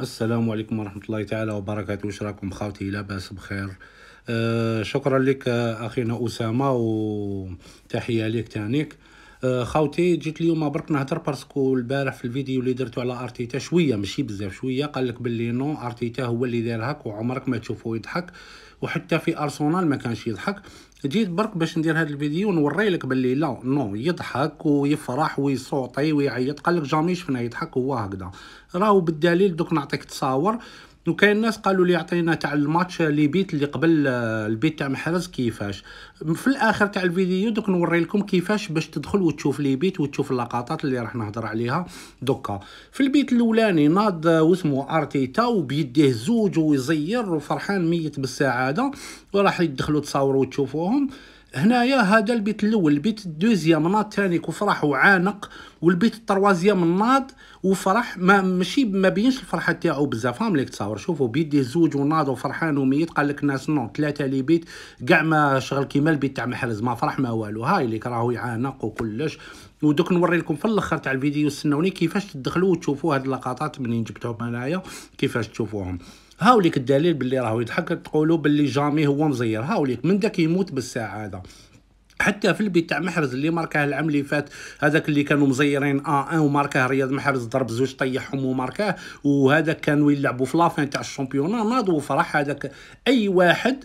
السلام عليكم ورحمة الله تعالى وبركاته واش راكم خاوتي لاباس بخير آه شكرا لك آه، اخينا اسامه وتحيه لك تانيك آه، خاوتي جيت اليوم برك نهضر باسكو البارح في الفيديو اللي درتو على ارتيتا شويه ماشي بزاف شويه قال لك باللي نو ارتيتا هو اللي داير هاك وعمرك ما تشوفه يضحك وحتى في ارسنال ما كانش يضحك جيت برك باش ندير هذا الفيديو ونوري لك باللي لا نو يضحك ويفرح ويصوتي ويعيط قال لك جامي شفنا يضحك هو هكذا راهو بالدليل دوك نعطيك تصاور دونك كاين الناس قالوا لي عطينا تاع الماتش لي بيت اللي قبل آه، البيت تاع محرز كيفاش في الاخر تاع الفيديو دوك نوري لكم كيفاش باش تدخل وتشوف لي بيت وتشوف اللقطات اللي راح نهضر عليها دوكا في البيت الاولاني ناض واسمه ارتيتا وبيديه زوج ويزير وفرحان ميت بالسعاده وراح يدخلوا تصاوروا وتشوفوهم هنايا هذا البيت الاول البيت الدوزيام ناض ثاني وفرح وعانق والبيت التروازيام ناض وفرح ما ماشي ما بينش الفرحه تاعو بزاف فاهم ليك تصور شوفوا بيت دي زوج وناض وفرحان وميت قال لك الناس نو ثلاثه لي بيت كاع ما شغل كيما البيت تاع محرز ما فرح ما والو هاي اللي راهو يعانق وكلش ودوك نوري لكم في الاخر تاع الفيديو استنوني كيفاش تدخلوا وتشوفوا هاد اللقطات منين جبتهم انايا كيفاش تشوفوهم هاوليك الدليل باللي راهو يضحك تقولوا باللي جامي هو مزير هاوليك من داك يموت بالسعاده حتى في البيت تاع محرز اللي ماركاه العام اللي فات هذاك اللي كانوا مزيرين ا 1 وماركاه رياض محرز ضرب زوج طيحهم وماركاه وهذاك كانوا يلعبوا في لافين تاع الشامبيونان ناض وفرح هذاك اي واحد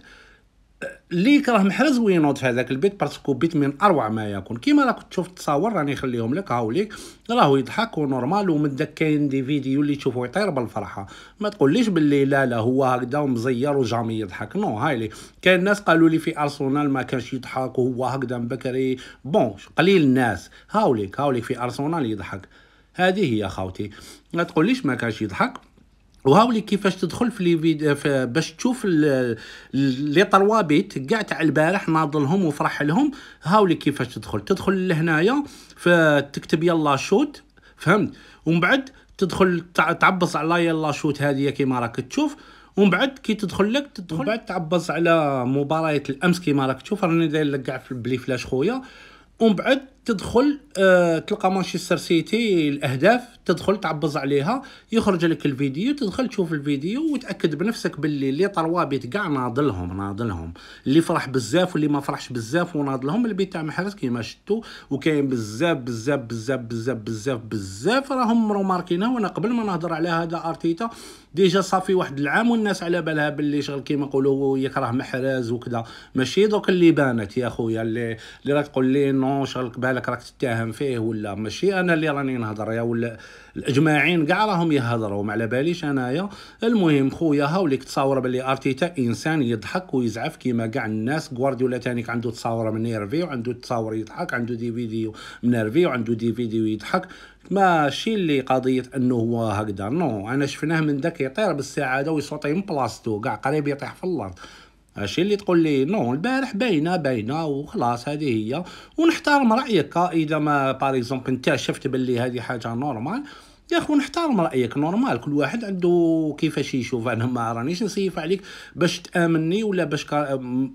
ليك راه محرز وينوض في هذاك البيت باسكو بيت من اروع ما يكون كيما راك تشوف التصاور راني نخليهم لك هاوليك راهو يضحك ونورمال ومن داك كاين دي فيديو اللي تشوفو يطير بالفرحه ما تقوليش باللي لا لا هو هكذا ومزير وجامي يضحك نو هايلي كاين ناس قالوا لي في ارسنال ما كانش يضحك وهو هكذا بكري بون قليل الناس هاوليك هاوليك في ارسنال يضحك هذه هي خاوتي ما تقوليش ما كانش يضحك وهاولي كيفاش تدخل في لي فيديو باش تشوف لي طروا بيت كاع تاع البارح ناض لهم وفرح لهم هاولي كيفاش تدخل تدخل لهنايا فتكتب يلا شوت فهمت ومن بعد تدخل تعبص على يلا شوت هذه كيما راك تشوف ومن بعد كي تدخل لك تدخل بعد تعبص على مباريات الامس كيما راك تشوف راني داير لك كاع في البلي فلاش خويا ومن بعد تدخل أه تلقى مانشستر سيتي الاهداف تدخل تعبز عليها يخرج لك الفيديو تدخل تشوف الفيديو وتاكد بنفسك باللي اللي بيت كاع ناضلهم ناضلهم اللي فرح بزاف واللي ما فرحش بزاف وناضلهم البيت تاع محرز كيما شفتوا وكاين بزاف بزاف بزاف بزاف بزاف بزاف راهم ماركينا وانا قبل ما نهضر على هذا ارتيتا ديجا صافي واحد العام والناس على بالها باللي شغل كيما نقولوا يكره محرز وكذا ماشي دوك اللي بانت يا خويا اللي اللي راك تقول لي نو شغل بالك راك تتهم فيه ولا ماشي انا اللي راني نهضر يا ولا الاجماعين كاع راهم يهضروا ما على باليش انايا المهم خويا هاوليك تصاور باللي ارتيتا انسان يضحك ويزعف كيما كاع الناس غوارديولا تانيك عنده تصاور من نيرفي وعنده تصاور يضحك عنده دي فيديو من نيرفي وعنده دي فيديو يضحك ماشي اللي قضيه انه هو هكذا نو انا شفناه من داك يطير بالسعاده ويصوتي من بلاصتو كاع قريب يطيح في الارض هادشي اللي تقول لي نو البارح باينه باينه وخلاص هذه هي ونحترم رايك اذا ما باغ اكزومبل انت شفت باللي هذه حاجه نورمال يا اخو نحترم رايك نورمال كل واحد عنده كيفاش يشوف انا ما رانيش نسيف عليك باش تامني ولا باش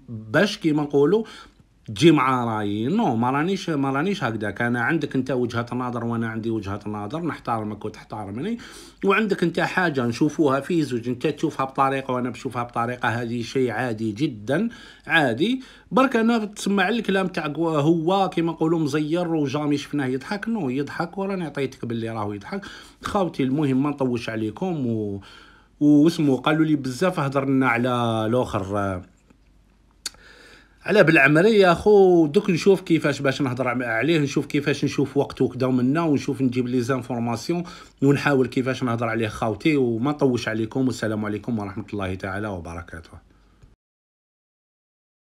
باش كيما نقولوا تجي مع رايي نو ما رانيش ما رانيش هكذاك انا عندك انت وجهه نظر وانا عندي وجهه نظر نحترمك وتحترمني وعندك انت حاجه نشوفوها في زوج انت تشوفها بطريقه وانا بشوفها بطريقه هذه شيء عادي جدا عادي برك انا تسمع الكلام تاع هو كيما نقولوا مزير وجامي شفناه يضحك نو يضحك وراني عطيتك باللي راهو يضحك خاوتي المهم ما نطوش عليكم و واسمو قالوا لي بزاف هضرنا على الاخر على بالعمري يا اخو دوك نشوف كيفاش باش نهضر عليه نشوف كيفاش نشوف وقته كدا ومنا ونشوف نجيب لي زانفورماسيون ونحاول كيفاش نهضر عليه خاوتي وما نطوش عليكم والسلام عليكم ورحمه الله تعالى وبركاته